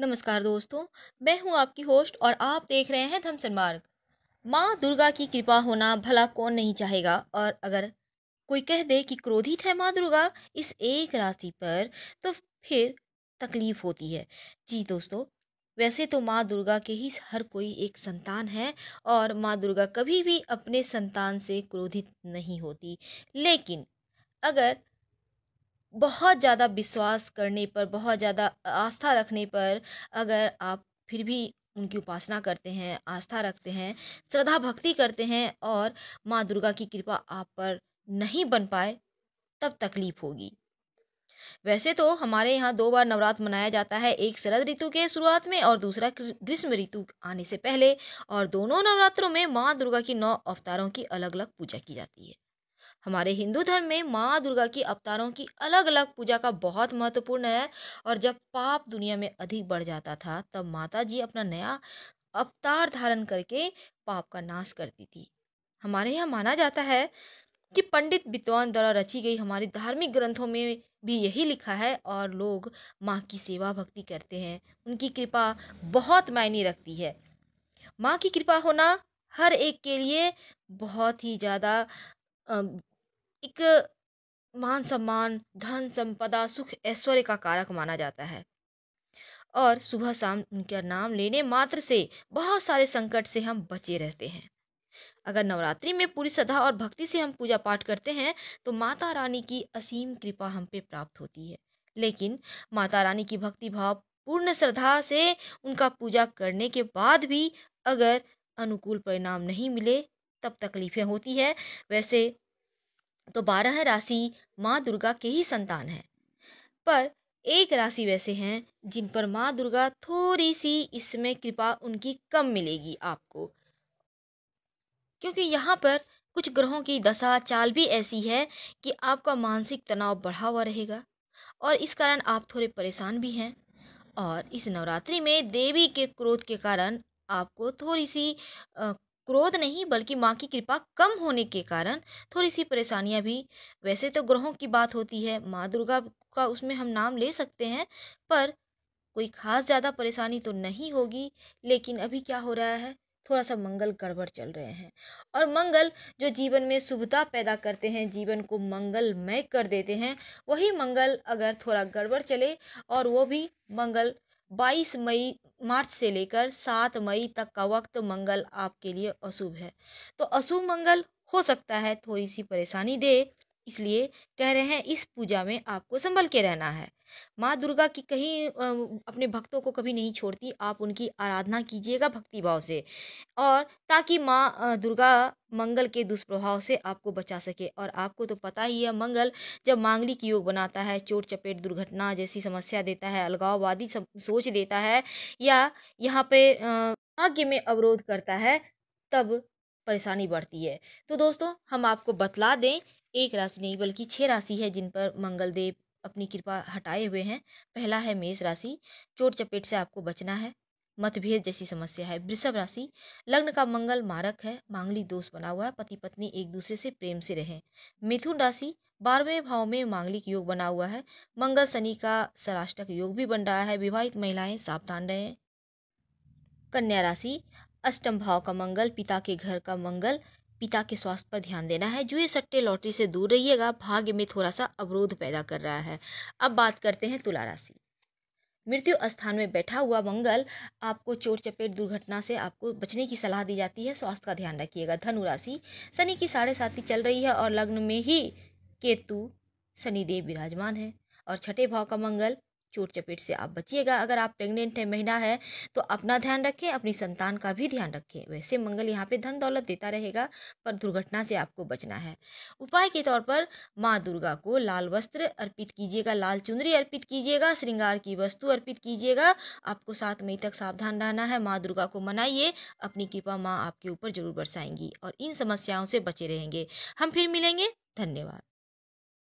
नमस्कार दोस्तों मैं हूं आपकी होस्ट और आप देख रहे हैं धमसन मार्ग माँ दुर्गा की कृपा होना भला कौन नहीं चाहेगा और अगर कोई कह दे कि क्रोधित है माँ दुर्गा इस एक राशि पर तो फिर तकलीफ होती है जी दोस्तों वैसे तो माँ दुर्गा के ही हर कोई एक संतान है और माँ दुर्गा कभी भी अपने संतान से क्रोधित नहीं होती लेकिन अगर बहुत ज़्यादा विश्वास करने पर बहुत ज़्यादा आस्था रखने पर अगर आप फिर भी उनकी उपासना करते हैं आस्था रखते हैं श्रद्धा भक्ति करते हैं और माँ दुर्गा की कृपा आप पर नहीं बन पाए तब तकलीफ होगी वैसे तो हमारे यहाँ दो बार नवरात्र मनाया जाता है एक शरद ऋतु के शुरुआत में और दूसरा ग्रीष्म ऋतु आने से पहले और दोनों नवरात्रों में माँ दुर्गा की नौ अवतारों की अलग अलग पूजा की जाती है हमारे हिंदू धर्म में माँ दुर्गा की अवतारों की अलग अलग पूजा का बहुत महत्वपूर्ण है और जब पाप दुनिया में अधिक बढ़ जाता था तब माता जी अपना नया अवतार धारण करके पाप का नाश करती थी हमारे यहाँ माना जाता है कि पंडित विद्वान द्वारा रची गई हमारी धार्मिक ग्रंथों में भी यही लिखा है और लोग माँ की सेवा भक्ति करते हैं उनकी कृपा बहुत मायने रखती है माँ की कृपा होना हर एक के लिए बहुत ही ज़्यादा एक मान सम्मान धन संपदा सुख ऐश्वर्य का कारक माना जाता है और सुबह शाम उनका नाम लेने मात्र से बहुत सारे संकट से हम बचे रहते हैं अगर नवरात्रि में पूरी श्रद्धा और भक्ति से हम पूजा पाठ करते हैं तो माता रानी की असीम कृपा हम पे प्राप्त होती है लेकिन माता रानी की भक्ति भाव पूर्ण श्रद्धा से उनका पूजा करने के बाद भी अगर अनुकूल परिणाम नहीं मिले तब तकलीफ़ें होती है वैसे तो बारह राशि माँ दुर्गा के ही संतान हैं पर एक राशि वैसे हैं जिन पर माँ दुर्गा थोड़ी सी इसमें कृपा उनकी कम मिलेगी आपको क्योंकि यहाँ पर कुछ ग्रहों की दशा चाल भी ऐसी है कि आपका मानसिक तनाव बढ़ा हुआ रहेगा और इस कारण आप थोड़े परेशान भी हैं और इस नवरात्रि में देवी के क्रोध के कारण आपको थोड़ी सी क्रोध नहीं बल्कि माँ की कृपा कम होने के कारण थोड़ी सी परेशानियाँ भी वैसे तो ग्रहों की बात होती है माँ दुर्गा का उसमें हम नाम ले सकते हैं पर कोई खास ज़्यादा परेशानी तो नहीं होगी लेकिन अभी क्या हो रहा है थोड़ा सा मंगल गड़बड़ चल रहे हैं और मंगल जो जीवन में शुभता पैदा करते हैं जीवन को मंगलमय कर देते हैं वही मंगल अगर थोड़ा गड़बड़ चले और वो भी मंगल 22 मई मार्च से लेकर 7 मई तक का वक्त मंगल आपके लिए अशुभ है तो अशुभ मंगल हो सकता है थोड़ी सी परेशानी दे इसलिए कह रहे हैं इस पूजा में आपको संभल के रहना है माँ दुर्गा की कहीं अपने भक्तों को कभी नहीं छोड़ती आप उनकी आराधना कीजिएगा भक्ति भाव से और ताकि माँ दुर्गा मंगल के दुष्प्रभाव से आपको बचा सके और आपको तो पता ही है मंगल जब मांगलिक योग बनाता है चोट चपेट दुर्घटना जैसी समस्या देता है अलगाववादी सोच देता है या यहाँ पे भाग्य में अवरोध करता है तब परेशानी बढ़ती है तो दोस्तों हम आपको बतला दें एक राशि नहीं बल्कि छः राशि है जिन पर मंगलदेव अपनी कृपा हटाए हुए हैं पहला है मेष राशि चोट चपेट से आपको बचना है मतभेद जैसी समस्या है वृषभ राशि लग्न का मंगल मारक है मांगली दोष बना हुआ है पति पत्नी एक दूसरे से प्रेम से रहें मिथुन राशि बारहवें भाव में मांगलिक योग बना हुआ है मंगल शनि का सराष्टक योग भी बन रहा है विवाहित महिलाएं सावधान रहें कन्या राशि अष्टम भाव का मंगल पिता के घर का मंगल पिता के स्वास्थ्य पर ध्यान देना है जुए सट्टे लॉटरी से दूर रहिएगा भाग्य में थोड़ा सा अवरोध पैदा कर रहा है अब बात करते हैं तुला राशि मृत्यु स्थान में बैठा हुआ मंगल आपको चोट चपेट दुर्घटना से आपको बचने की सलाह दी जाती है स्वास्थ्य का ध्यान रखिएगा धनु राशि शनि की साढ़े साथी चल रही है और लग्न में ही केतु शनिदेव विराजमान है और छठे भाव का मंगल चोट चपेट से आप बचिएगा अगर आप प्रेग्नेंट हैं महिला है तो अपना ध्यान रखें अपनी संतान का भी ध्यान रखें वैसे मंगल यहाँ पे धन दौलत देता रहेगा पर दुर्घटना से आपको बचना है उपाय के तौर पर माँ दुर्गा को लाल वस्त्र अर्पित कीजिएगा लाल चुनरी अर्पित कीजिएगा श्रृंगार की वस्तु अर्पित कीजिएगा आपको सात मई तक सावधान रहना है माँ दुर्गा को मनाइए अपनी कृपा माँ आपके ऊपर जरूर बरसाएंगी और इन समस्याओं से बचे रहेंगे हम फिर मिलेंगे धन्यवाद